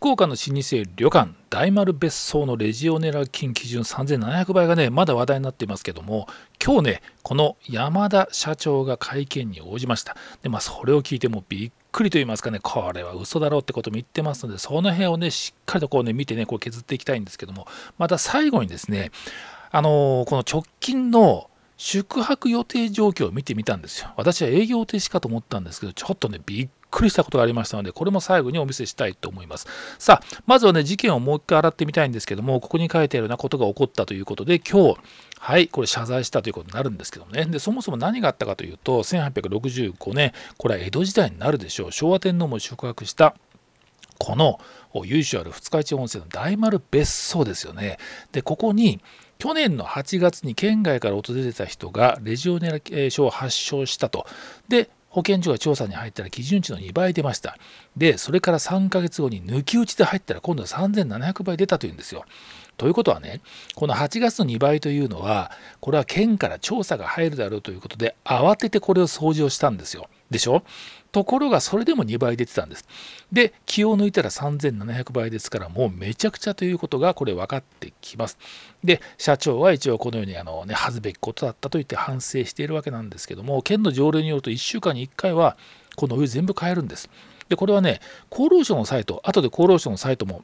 福岡の老舗旅館大丸別荘のレジオネラ菌基準3700倍がねまだ話題になっていますけども今日ねこの山田社長が会見に応じましたでまあそれを聞いてもびっくりと言いますかねこれは嘘だろうってことも言ってますのでその辺をねしっかりとこうね見てねこう削っていきたいんですけどもまた最後にですねあのー、この直近の宿泊予定状況を見てみたんですよ。私は営業停止かと思ったんですけど、ちょっとね、びっくりしたことがありましたので、これも最後にお見せしたいと思います。さあ、まずはね、事件をもう一回洗ってみたいんですけども、ここに書いてあるようなことが起こったということで、今日、はい、これ謝罪したということになるんですけどもね。で、そもそも何があったかというと、1865年、これは江戸時代になるでしょう。昭和天皇も宿泊した、この由緒ある二日市温泉の大丸別荘ですよね。で、ここに、去年の8月に県外から訪れた人がレジオネラ症を発症したと。で、保健所が調査に入ったら基準値の2倍出ました。で、それから3ヶ月後に抜き打ちで入ったら今度は3700倍出たというんですよ。ということはね、この8月の2倍というのは、これは県から調査が入るだろうということで、慌ててこれを掃除をしたんですよ。でしょところがそれでも2倍出てたんですで気を抜いたら3700倍ですからもうめちゃくちゃということがこれ分かってきますで社長は一応このようにあの、ね、恥ずべきことだったと言って反省しているわけなんですけども県の条例によると1週間に1回はこのお湯全部変えるんですでこれはね厚労省のサイト後で厚労省のサイトも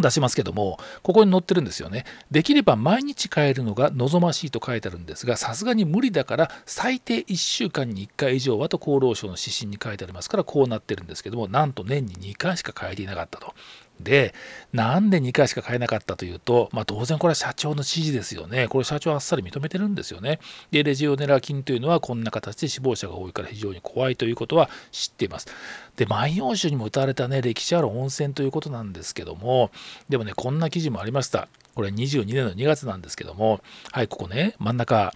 出しますけども、ここに載ってるんですよね。できれば毎日変えるのが望ましいと書いてあるんですが、さすがに無理だから、最低1週間に1回以上はと厚労省の指針に書いてありますから、こうなってるんですけども、なんと年に2回しか変えていなかったと。でなんで2回しか買えなかったというと、まあ、当然これは社長の指示ですよねこれ社長あっさり認めてるんですよねでレジオネラ菌というのはこんな形で死亡者が多いから非常に怖いということは知っていますで万葉集にも歌われたね歴史ある温泉ということなんですけどもでもねこんな記事もありましたこれ22年の2月なんですけどもはいここね真ん中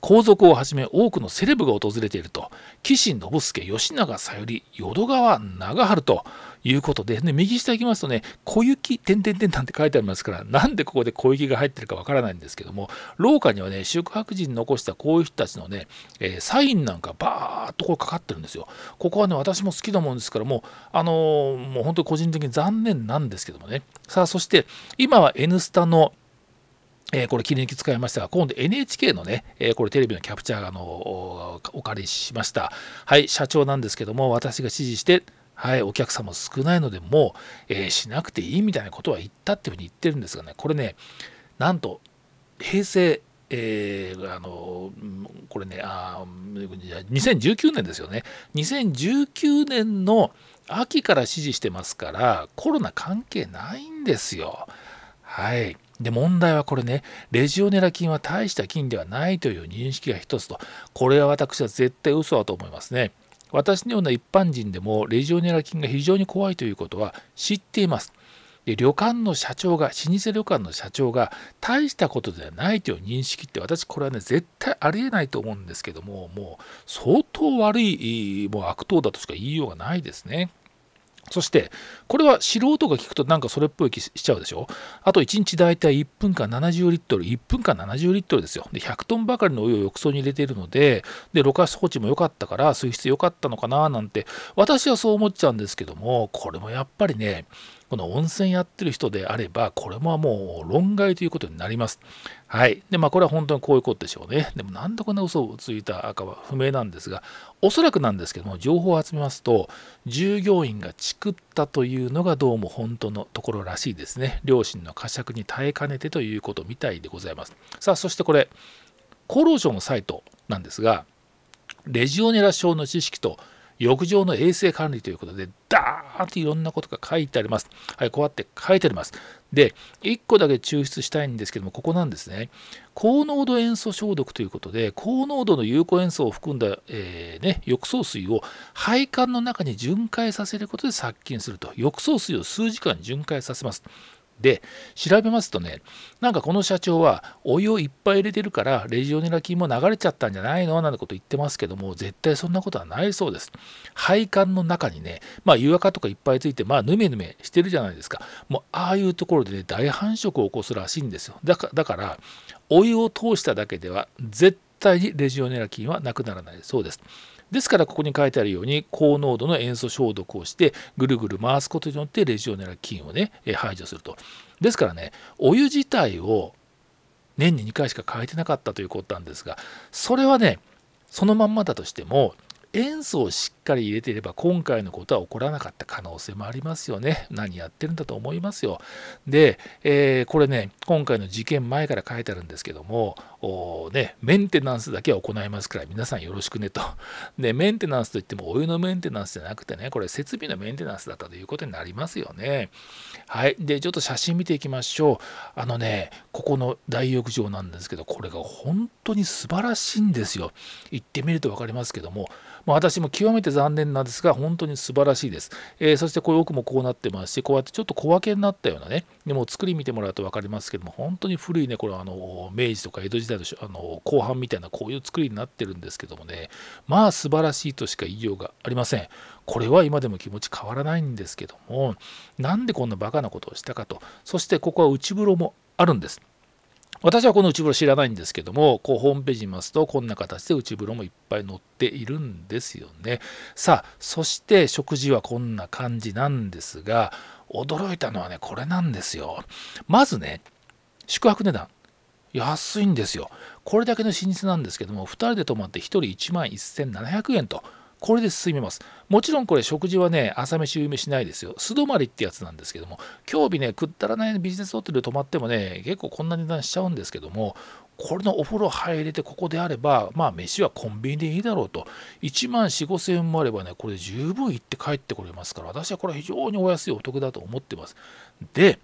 皇族をはじめ多くのセレブが訪れていると岸信介吉永小百合淀川長春ということで、ね、右下行きますとね「小雪」点々点なんて書いてありますからなんでここで小雪が入ってるかわからないんですけども廊下にはね宿泊時に残したこういう人たちのね、えー、サインなんかバーっとこうかかってるんですよ。ここはね私も好きなもんですからもうあのー、もう本当に個人的に残念なんですけどもねさあそして今は「N スタ」の「えー、これ記念き使いましたが、今度 NHK のね、えー、これテレビのキャプチャーがのお借りしました。はい、社長なんですけども、私が指示して、はい、お客様少ないので、もう、えー、しなくていいみたいなことは言ったっていうふうに言ってるんですがね、これね、なんと、平成、えー、あのこれねあ2019年ですよね2019年の秋から指示してますからコロナ関係ないんですよはい。で問題はこれねレジオネラ菌は大した菌ではないという認識が一つとこれは私は絶対嘘だと思いますね私のような一般人でもレジオネラ菌が非常に怖いということは知っていますで旅館の社長が老舗旅館の社長が大したことではないという認識って私これはね絶対ありえないと思うんですけどももう相当悪いもう悪党だとしか言いようがないですね。そして、これは素人が聞くとなんかそれっぽい気しちゃうでしょあと1日だいたい1分間70リットル、1分間70リットルですよ。で、100トンばかりのお湯を浴槽に入れているので、で、ろ過装置も良かったから、水質良かったのかななんて、私はそう思っちゃうんですけども、これもやっぱりね、この温泉やってる人であれば、これももう論外ということになります。はい。で、まあこれは本当にこういうことでしょうね。でもなんでこんな嘘をついた赤は不明なんですが、おそらくなんですけども、情報を集めますと、従業員がチクったというのがどうも本当のところらしいですね。両親の呵責に耐えかねてということみたいでございます。さあ、そしてこれ、厚労省のサイトなんですが、レジオネラ症の知識と浴場の衛生管理ということで、ダーッといろんなことが書いてあります。はい、こうやって書いてあります。で、1個だけ抽出したいんですけども、ここなんですね。高濃度塩素消毒ということで、高濃度の有効塩素を含んだ、えー、ね、浴槽水を配管の中に巡回させることで殺菌すると。浴槽水を数時間巡回させます。で調べますとねなんかこの社長はお湯をいっぱい入れてるからレジオネラ菌も流れちゃったんじゃないのなんてこと言ってますけども絶対そんなことはないそうです配管の中にねまあ湯垢とかいっぱいついてまあヌメヌメしてるじゃないですかもうああいうところでね大繁殖を起こすらしいんですよだからお湯を通しただけでは絶対にレジオネラ菌はなくならないそうですですからここに書いてあるように高濃度の塩素消毒をしてぐるぐる回すことによってレジオネラ菌をね排除するとですからねお湯自体を年に2回しか変えてなかったということなんですがそれはねそのまんまだとしても塩素をしっかり入れていれば今回のことは起こらなかった可能性もありますよね。何やってるんだと思いますよ。で、えー、これね、今回の事件前から書いてあるんですけども、ね、メンテナンスだけは行いますから皆さんよろしくねと。で、メンテナンスといってもお湯のメンテナンスじゃなくてね、これ設備のメンテナンスだったということになりますよね。はい。で、ちょっと写真見ていきましょう。あのね、ここの大浴場なんですけど、これが本当に素晴らしいんですよ。行ってみると分かりますけども、まう私も極めて残念なんですが、本当に素晴らしいです。えー、そしてこれ奥もこうなってますし、こうやってちょっと小分けになったようなね、でも作り見てもらうと分かりますけども、本当に古いね、これあの明治とか江戸時代のあの後半みたいなこういう作りになってるんですけどもね、まあ素晴らしいとしか言いようがありません。これは今でも気持ち変わらないんですけども、なんでこんなバカなことをしたかと、そしてここは内風呂もあるんです。私はこの内風呂知らないんですけども、こうホームページ見ますと、こんな形で内風呂もいっぱい載っているんですよね。さあ、そして食事はこんな感じなんですが、驚いたのはね、これなんですよ。まずね、宿泊値段。安いんですよ。これだけの寝室なんですけども、2人で泊まって1人1万1700円と。これで進みます。もちろんこれ食事はね、朝飯、夕飯ないですよ。素泊まりってやつなんですけども、今日日ね、くったらないビジネスホテル泊まってもね、結構こんな値段しちゃうんですけども、これのお風呂入れてここであれば、まあ飯はコンビニでいいだろうと。1万4、5千円もあればね、これ十分行って帰ってこれますから、私はこれ非常にお安いお得だと思ってます。で、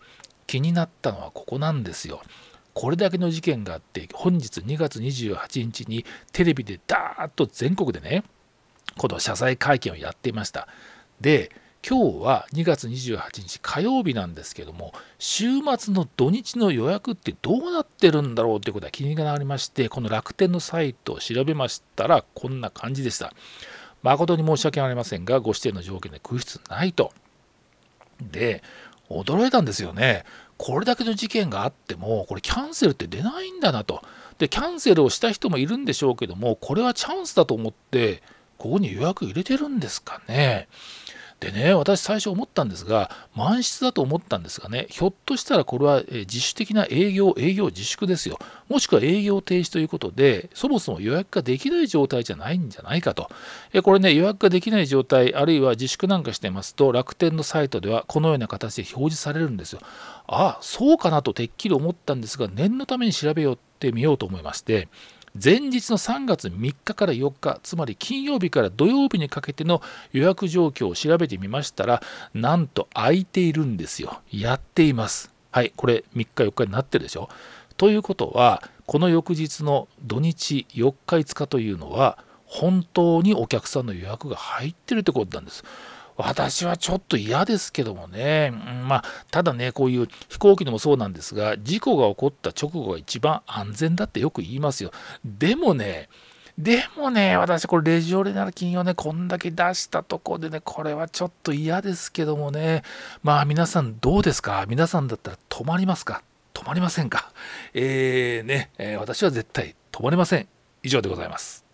気になったのはここなんですよ。これだけの事件があって、本日2月28日にテレビでダーッと全国でね、今度は謝罪会見をやっていました。で、今日は2月28日火曜日なんですけども、週末の土日の予約ってどうなってるんだろうということが気になりまして、この楽天のサイトを調べましたら、こんな感じでした。誠に申し訳ありませんが、ご指定の条件で空室ないと。で、驚いたんですよね。これだけの事件があっても、これキャンセルって出ないんだなと。で、キャンセルをした人もいるんでしょうけども、これはチャンスだと思って、ここに予約入れてるんですかね。でね、私最初思ったんですが、満室だと思ったんですがね、ひょっとしたらこれは自主的な営業、営業自粛ですよ。もしくは営業停止ということで、そもそも予約ができない状態じゃないんじゃないかと。これね、予約ができない状態、あるいは自粛なんかしてますと、楽天のサイトではこのような形で表示されるんですよ。ああ、そうかなとてっきり思ったんですが、念のために調べようってみようと思いまして、前日の3月3日から4日つまり金曜日から土曜日にかけての予約状況を調べてみましたらなんと空いているんですよやっていますはいこれ3日4日になってるでしょということはこの翌日の土日4日5日というのは本当にお客さんの予約が入ってるってことなんです私はちょっと嫌ですけどもね、まあ、ただね、こういう飛行機でもそうなんですが、事故が起こった直後が一番安全だってよく言いますよ。でもね、でもね、私、これ、レジオレナ菌をね、こんだけ出したとこでね、これはちょっと嫌ですけどもね、まあ、皆さんどうですか皆さんだったら止まりますか止まりませんかえー、ね、えー、私は絶対止まりません。以上でございます。